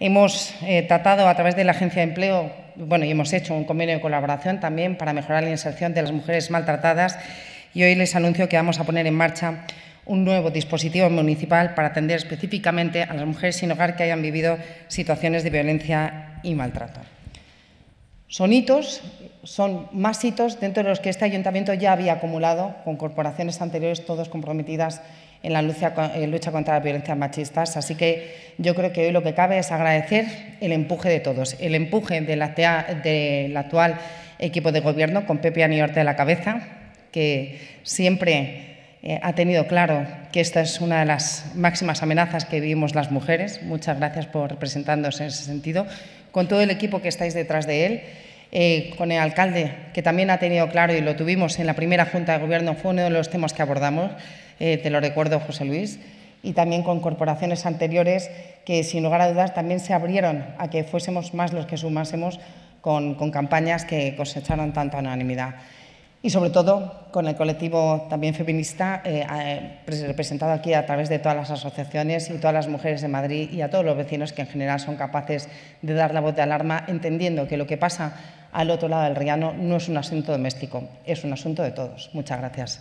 Hemos eh, tratado a través de la Agencia de Empleo, bueno, y hemos hecho un convenio de colaboración también para mejorar la inserción de las mujeres maltratadas y hoy les anuncio que vamos a poner en marcha un nuevo dispositivo municipal para atender específicamente a las mujeres sin hogar que hayan vivido situaciones de violencia y maltrato. Sonitos son más hitos dentro de los que este ayuntamiento ya había acumulado con corporaciones anteriores, todos comprometidas en la lucha, eh, lucha contra las violencias machistas. Así que yo creo que hoy lo que cabe es agradecer el empuje de todos, el empuje del la, de actual equipo de gobierno con Pepe Aniorte a la cabeza, que siempre eh, ha tenido claro que esta es una de las máximas amenazas que vivimos las mujeres. Muchas gracias por representarnos en ese sentido, con todo el equipo que estáis detrás de él. Eh, con el alcalde, que también ha tenido claro y lo tuvimos en la primera Junta de Gobierno, fue uno de los temas que abordamos, eh, te lo recuerdo, José Luis, y también con corporaciones anteriores que, sin lugar a dudas, también se abrieron a que fuésemos más los que sumásemos con campañas que cosecharon tanta unanimidad y sobre todo con el colectivo también feminista eh, eh, representado aquí a través de todas las asociaciones y todas las mujeres de Madrid y a todos los vecinos que en general son capaces de dar la voz de alarma entendiendo que lo que pasa al otro lado del Riano no es un asunto doméstico, es un asunto de todos. Muchas gracias.